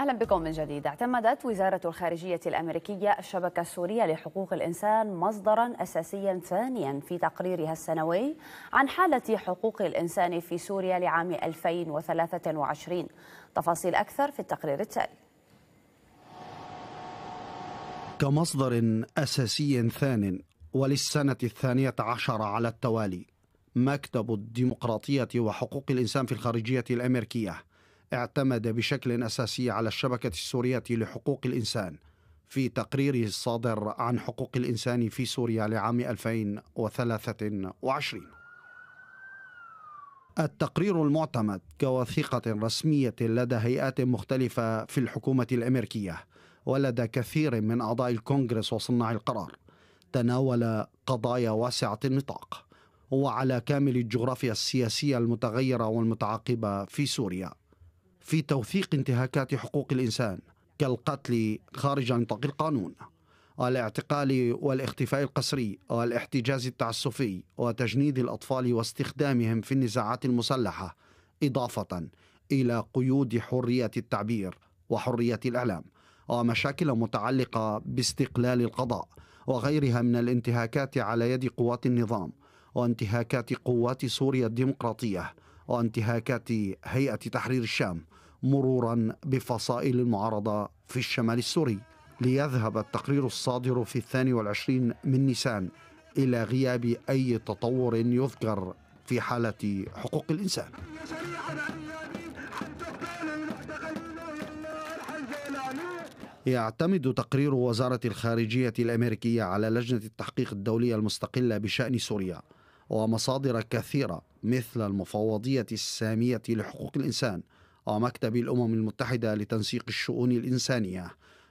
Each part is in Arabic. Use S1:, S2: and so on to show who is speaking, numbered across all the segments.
S1: أهلا بكم من جديد اعتمدت وزارة الخارجية الأمريكية الشبكة السورية لحقوق الإنسان مصدرا أساسيا ثانيا في تقريرها السنوي عن حالة حقوق الإنسان في سوريا لعام 2023 تفاصيل أكثر في التقرير التالي
S2: كمصدر أساسي ثان وللسنة الثانية عشر على التوالي مكتب الديمقراطية وحقوق الإنسان في الخارجية الأمريكية اعتمد بشكل اساسي على الشبكه السوريه لحقوق الانسان في تقريره الصادر عن حقوق الانسان في سوريا لعام 2023 التقرير المعتمد كوثيقه رسميه لدى هيئات مختلفه في الحكومه الامريكيه ولدى كثير من اعضاء الكونغرس وصناع القرار تناول قضايا واسعه النطاق وعلى كامل الجغرافيا السياسيه المتغيره والمتعاقبه في سوريا في توثيق انتهاكات حقوق الإنسان كالقتل خارج نطاق القانون الاعتقال والاختفاء القسري والاحتجاز التعسفي وتجنيد الأطفال واستخدامهم في النزاعات المسلحة إضافة إلى قيود حرية التعبير وحرية الإعلام ومشاكل متعلقة باستقلال القضاء وغيرها من الانتهاكات على يد قوات النظام وانتهاكات قوات سوريا الديمقراطية وانتهاكات هيئة تحرير الشام مرورا بفصائل المعارضة في الشمال السوري ليذهب التقرير الصادر في الثاني والعشرين من نيسان إلى غياب أي تطور يذكر في حالة حقوق الإنسان يعتمد تقرير وزارة الخارجية الأمريكية على لجنة التحقيق الدولية المستقلة بشأن سوريا ومصادر كثيرة مثل المفوضية السامية لحقوق الإنسان ومكتب آه، الأمم المتحدة لتنسيق الشؤون الإنسانية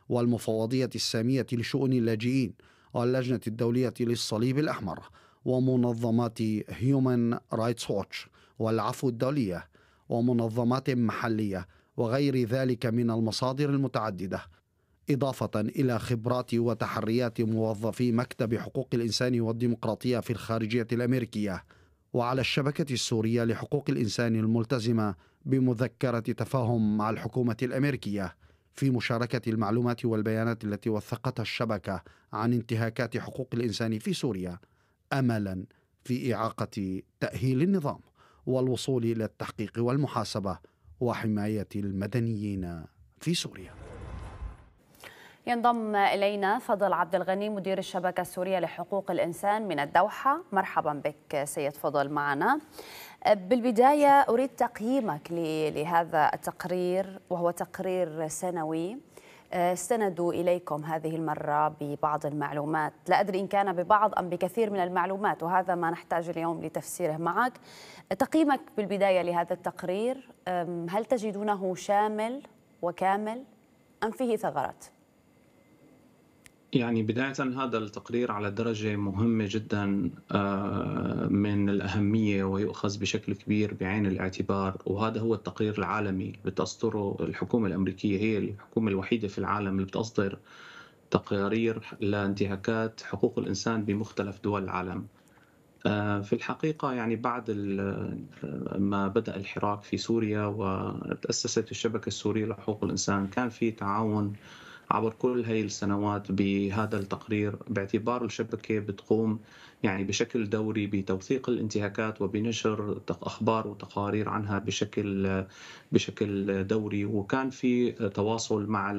S2: والمفوضية السامية لشؤون اللاجئين واللجنة آه، الدولية للصليب الأحمر ومنظمات هيومن رايتس ووتش والعفو الدولية ومنظمات محلية وغير ذلك من المصادر المتعددة إضافة إلى خبرات وتحريات موظفي مكتب حقوق الإنسان والديمقراطية في الخارجية الأمريكية وعلى الشبكة السورية لحقوق الإنسان الملتزمة بمذكرة تفاهم مع الحكومة الأمريكية في مشاركة المعلومات والبيانات التي وثقتها الشبكة عن انتهاكات حقوق الإنسان في سوريا أملا في إعاقة تأهيل النظام والوصول إلى التحقيق والمحاسبة وحماية المدنيين في سوريا
S1: ينضم إلينا فضل عبد الغني مدير الشبكة السورية لحقوق الإنسان من الدوحة مرحبا بك سيد فضل معنا بالبداية أريد تقييمك لهذا التقرير وهو تقرير سنوي استندوا آه، إليكم هذه المرة ببعض المعلومات لا أدري إن كان ببعض أم بكثير من المعلومات وهذا ما نحتاج اليوم لتفسيره معك تقييمك بالبداية لهذا التقرير هل تجدونه شامل وكامل أم فيه ثغرات؟
S3: يعني بداية هذا التقرير على درجة مهمة جدا آه، من الأهمية ويؤخذ بشكل كبير بعين الاعتبار وهذا هو التقرير العالمي بتصدره الحكومة الأمريكية هي الحكومة الوحيدة في العالم اللي بتصدر تقارير لانتهاكات حقوق الإنسان بمختلف دول العالم آه، في الحقيقة يعني بعد آه، ما بدأ الحراك في سوريا وتأسست الشبكة السورية لحقوق الإنسان كان في تعاون عبر كل هاي السنوات بهذا التقرير باعتبار الشبكة بتقوم يعني بشكل دوري بتوثيق الانتهاكات وبنشر أخبار وتقارير عنها بشكل بشكل دوري وكان في تواصل مع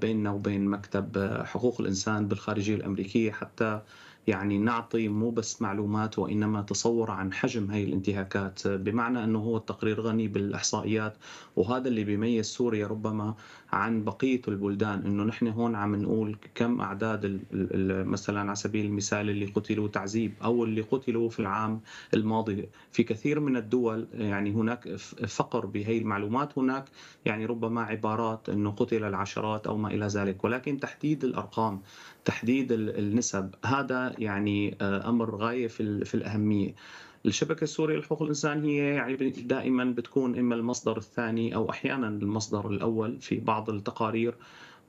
S3: بيننا وبين مكتب حقوق الإنسان بالخارجية الأمريكية حتى يعني نعطي مو بس معلومات وانما تصور عن حجم هي الانتهاكات بمعنى انه هو التقرير غني بالاحصائيات وهذا اللي بيميز سوريا ربما عن بقيه البلدان انه نحن هون عم نقول كم اعداد مثلا على سبيل المثال اللي قتلوا تعذيب او اللي قتلوا في العام الماضي في كثير من الدول يعني هناك فقر بهي المعلومات هناك يعني ربما عبارات انه قتل العشرات او ما الى ذلك ولكن تحديد الارقام تحديد النسب هذا يعني آه، امر غايه في, في الاهميه الشبكه السوريه لحقوق الانسان هي يعني دائما بتكون اما المصدر الثاني او احيانا المصدر الاول في بعض التقارير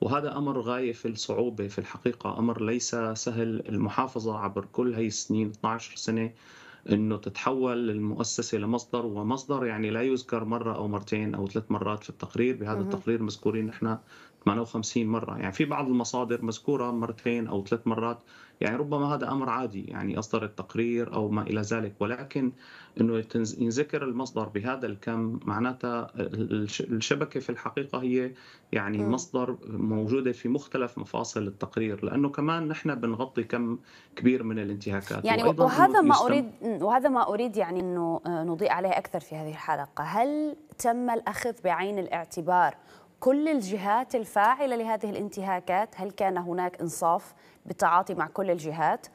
S3: وهذا امر غايه في الصعوبه في الحقيقه امر ليس سهل المحافظه عبر كل هي السنين 12 سنه انه تتحول المؤسسه لمصدر ومصدر يعني لا يذكر مره او مرتين او ثلاث مرات في التقرير بهذا التقرير مذكورين نحن 58 مرة يعني في بعض المصادر مذكورة مرتين أو ثلاث مرات يعني ربما هذا أمر عادي يعني أصدرت تقرير أو ما إلى ذلك ولكن أنه ينذكر المصدر بهذا الكم معناتها الشبكة في الحقيقة هي يعني مصدر موجودة في مختلف مفاصل التقرير لأنه كمان نحن بنغطي كم كبير من الانتهاكات يعني وهذا ما أريد
S1: وهذا ما أريد يعني أنه آه، نضيء عليه أكثر في هذه الحلقة هل تم الأخذ بعين الاعتبار كل الجهات الفاعله لهذه الانتهاكات هل كان هناك انصاف بالتعاطي مع كل الجهات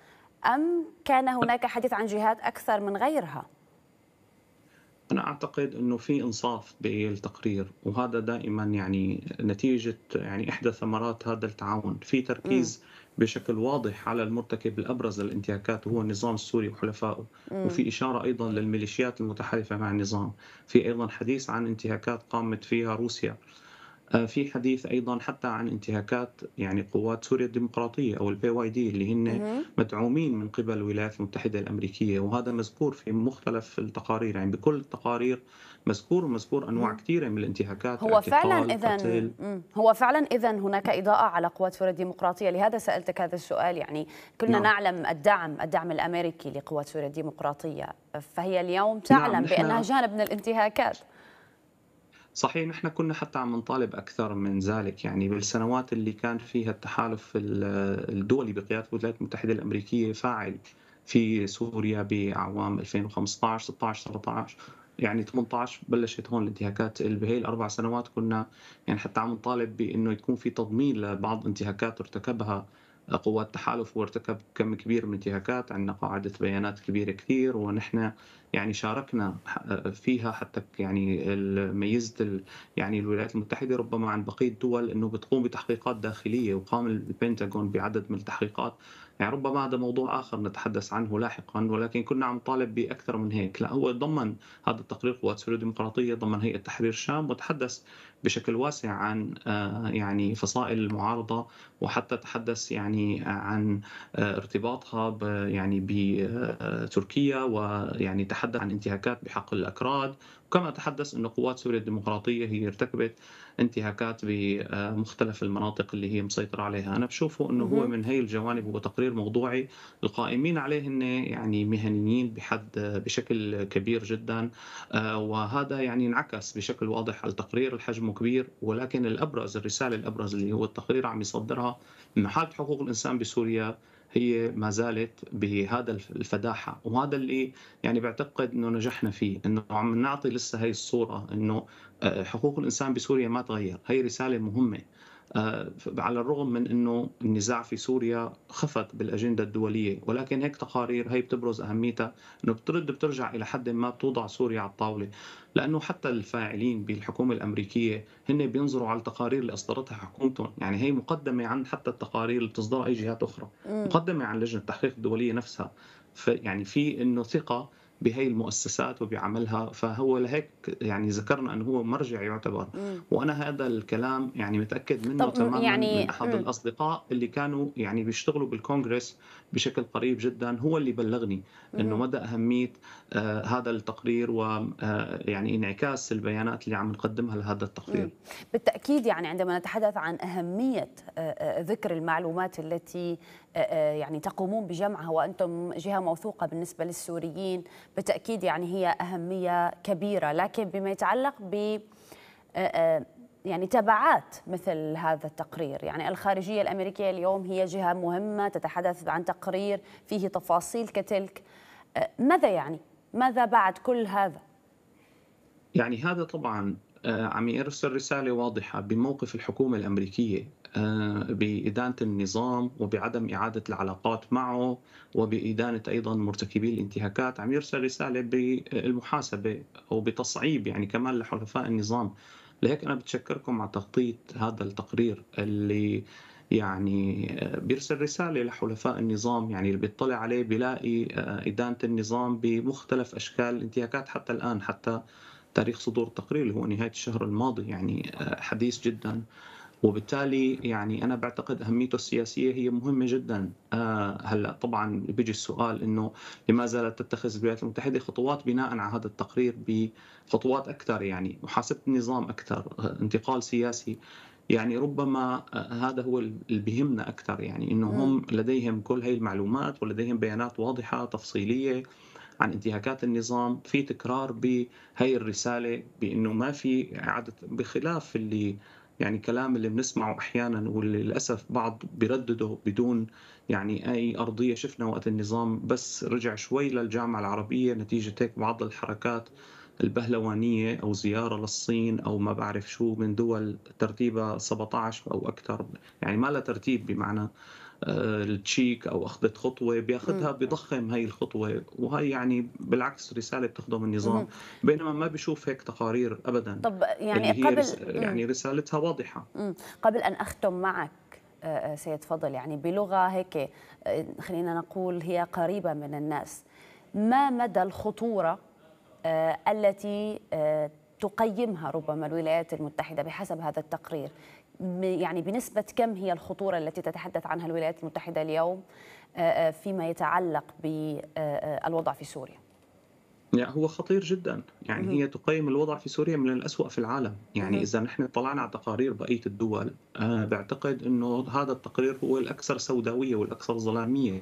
S1: ام كان هناك حديث عن جهات اكثر من غيرها؟
S3: أنا أعتقد أنه في إنصاف بالتقرير وهذا دائما يعني نتيجة يعني إحدى ثمرات هذا التعاون في تركيز م. بشكل واضح على المرتكب الأبرز للانتهاكات وهو النظام السوري وحلفائه م. وفي إشارة أيضا للميليشيات المتحالفة مع النظام في أيضا حديث عن انتهاكات قامت فيها روسيا آه، في حديث ايضا حتى عن انتهاكات يعني قوات سوريا الديمقراطيه او البي واي دي اللي هن مدعومين من قبل الولايات المتحده الامريكيه وهذا مذكور في مختلف التقارير يعني بكل التقارير مذكور ومذكور انواع كثيره من الانتهاكات هو فعلا اذا
S1: هو فعلا اذا هناك اضاءه على قوات سوريا الديمقراطيه لهذا سالتك هذا السؤال يعني
S3: كلنا نعم. نعلم
S1: الدعم الدعم الامريكي لقوات سوريا الديمقراطيه فهي اليوم تعلم نعم. بانها جانب من الانتهاكات
S3: صحيح نحن كنا حتى عم نطالب اكثر من ذلك يعني بالسنوات اللي كان فيها التحالف الدولي بقياده الولايات المتحده الامريكيه فاعل في سوريا باعوام 2015 16 17 يعني 18 بلشت هون الانتهاكات بهي الاربع سنوات كنا يعني حتى عم نطالب بانه يكون في تضمين لبعض انتهاكات ارتكبها قوات التحالف وارتكب كم كبير من الانتهاكات عندنا قاعدة بيانات كبيرة كثير ونحن يعني شاركنا فيها حتى يعني ميزة يعني الولايات المتحدة ربما عن بقية الدول أنه بتقوم بتحقيقات داخلية وقام البنتاغون بعدد من التحقيقات يعني ربما هذا موضوع آخر نتحدث عنه لاحقا ولكن كنا عم نطالب بأكثر من هيك لا هو ضمن هذا التقرير قوات سوريا الديمقراطية ضمن هيئة تحرير الشام وتحدث بشكل واسع عن آه، يعني فصائل المعارضة وحتى تحدث يعني عن آه، ارتباطها يعني بتركيا آه، ويعني تحدث عن انتهاكات بحق الأكراد كما تحدث أن قوات سوريا الديمقراطية هي ارتكبت انتهاكات بمختلف آه، المناطق اللي هي مسيطرة عليها أنا بشوفه أنه هو من هي الجوانب هو تقرير موضوعي القائمين عليه هن يعني مهنيين بحد بشكل كبير جدا آه، وهذا يعني انعكس بشكل واضح على التقرير الحجم كبير ولكن الأبرز الرسالة الأبرز اللي هو التقرير عم يصدرها أن حالة حقوق الإنسان بسوريا هي ما زالت بهذا الفداحه وهذا اللي يعني بعتقد انه نجحنا فيه انه عم نعطي لسه هاي الصوره انه آه، حقوق الانسان بسوريا ما تغير هاي رساله مهمه آه، على الرغم من انه النزاع في سوريا خفت بالاجنده الدوليه ولكن هيك تقارير هي بتبرز اهميتها انه بترد بترجع الى حد ما بتوضع سوريا على الطاوله لانه حتى الفاعلين بالحكومه الامريكيه هن بينظروا على التقارير اللي اصدرتها حكومتهم يعني هي مقدمه عن حتى التقارير اللي بتصدرها اي جهات اخرى مقدمه عن لجنه التحقيق الدوليه نفسها يعني في انه ثقه بهي المؤسسات وبعملها فهو لهيك يعني ذكرنا انه هو مرجع يعتبر مم. وانا هذا الكلام يعني متاكد منه تماما يعني من احد مم. الاصدقاء اللي كانوا يعني بيشتغلوا بالكونغرس بشكل قريب جدا هو اللي بلغني انه مدى اهميه آه هذا التقرير و آه، يعني انعكاس البيانات اللي عم نقدمها لهذا التقرير مم.
S1: بالتاكيد يعني عندما نتحدث عن اهميه آه, آه، ذكر المعلومات التي آه، يعني تقومون بجمعها وانتم جهه موثوقه بالنسبه للسوريين بالتاكيد يعني هي اهميه كبيره لكن بما يتعلق ب آه، آه، يعني تبعات مثل هذا التقرير يعني الخارجية الأمريكية اليوم هي جهة مهمة تتحدث عن تقرير فيه تفاصيل كتلك آه، ماذا يعني؟ ماذا بعد كل هذا؟
S3: يعني هذا طبعا عم يرسل رسالة واضحة بموقف الحكومة الأمريكية آه، بإدانة النظام وبعدم إعادة العلاقات معه وبإدانة أيضا مرتكبي الانتهاكات عم يرسل رسالة بالمحاسبة أو بتصعيب يعني كمان لحلفاء النظام لهيك أنا بتشكركم على تغطية هذا التقرير اللي يعني آه، بيرسل رسالة لحلفاء النظام يعني اللي بيطلع عليه بيلاقي آه، إدانة النظام بمختلف أشكال الانتهاكات حتى الآن حتى تاريخ صدور التقرير اللي هو نهاية الشهر الماضي يعني حديث جداً وبالتالي يعني انا بعتقد اهميته السياسيه هي مهمه جدا آه هلا طبعا بيجي السؤال انه لماذا لا تتخذ الولايات المتحده خطوات بناء على هذا التقرير بخطوات اكثر يعني محاسبه النظام اكثر آه، انتقال سياسي يعني ربما آه، هذا هو اللي بيهمنا اكثر يعني انه هم لديهم كل هي المعلومات ولديهم بيانات واضحه تفصيليه عن انتهاكات النظام في تكرار بهي الرساله بانه ما في اعاده بخلاف اللي يعني كلام اللي بنسمعه احيانا واللي للاسف بعض بيردده بدون يعني اي ارضيه شفنا وقت النظام بس رجع شوي للجامعه العربيه نتيجه هيك بعض الحركات البهلوانيه او زياره للصين او ما بعرف شو من دول ترتيبها 17 او اكثر يعني ما لها ترتيب بمعنى التشيك آه، او اخذت خطوه بياخذها بضخم هي الخطوه وهي يعني بالعكس رساله بتخدم النظام بينما ما بشوف هيك تقارير ابدا طب
S1: يعني هي قبل يعني
S3: رسالتها واضحه
S1: قبل ان اختم معك آه، آه، سيد فضل يعني بلغه هيك خلينا نقول هي قريبه من الناس ما مدى الخطوره التي تقيمها ربما الولايات المتحده بحسب هذا التقرير يعني بنسبة كم هي الخطورة التي تتحدث عنها الولايات المتحدة اليوم آه، آه، فيما يتعلق بالوضع آه، في سوريا؟
S3: يعني هو خطير جدا يعني مم. هي تقيم الوضع في سوريا من الأسوأ في العالم يعني مم. إذا نحن طلعنا على تقارير بقية الدول بعتقد أنه هذا التقرير هو الأكثر سوداوية والأكثر ظلامية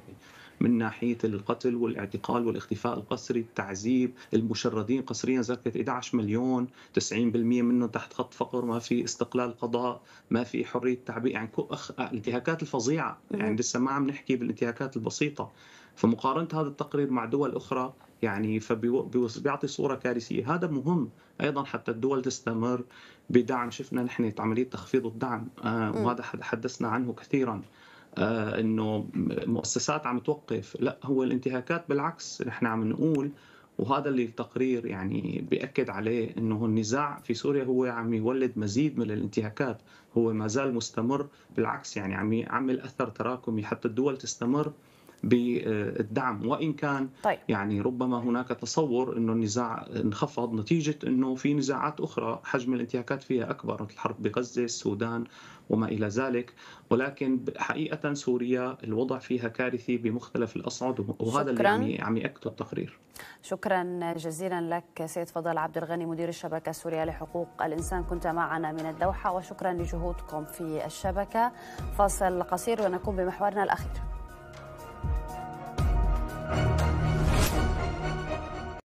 S3: من ناحيه القتل والاعتقال والاختفاء القسري، التعذيب، المشردين قسريا ذكرت 11 مليون، 90% منهم تحت خط فقر، ما في استقلال قضاء، ما في حريه تعبير، يعني آه، الانتهاكات الفظيعه، يعني لسه ما عم نحكي بالانتهاكات البسيطه. فمقارنه هذا التقرير مع دول اخرى يعني فبيعطي صوره كارثيه، هذا مهم ايضا حتى الدول تستمر بدعم، شفنا نحن عمليه تخفيض الدعم آه، وهذا حدثنا عنه كثيرا. آه، انه مؤسسات عم توقف لا هو الانتهاكات بالعكس نحن عم نقول وهذا اللي التقرير يعني بيأكد عليه انه النزاع في سوريا هو عم يولد مزيد من الانتهاكات هو ما زال مستمر بالعكس يعني عم يعمل اثر تراكمي حتى الدول تستمر بالدعم وان كان طيب. يعني ربما هناك تصور انه النزاع انخفض نتيجه انه في نزاعات اخرى حجم الانتهاكات فيها اكبر مثل الحرب بغزه، السودان وما الى ذلك، ولكن حقيقه سوريا الوضع فيها كارثي بمختلف الاصعد وهذا شكراً. اللي يعني عم ياكده التقرير.
S1: شكرا جزيلا لك سيد فضل عبد الغني مدير الشبكه السوريه لحقوق الانسان كنت معنا من الدوحه وشكرا لجهودكم في الشبكه. فاصل قصير ونكون بمحورنا الاخير.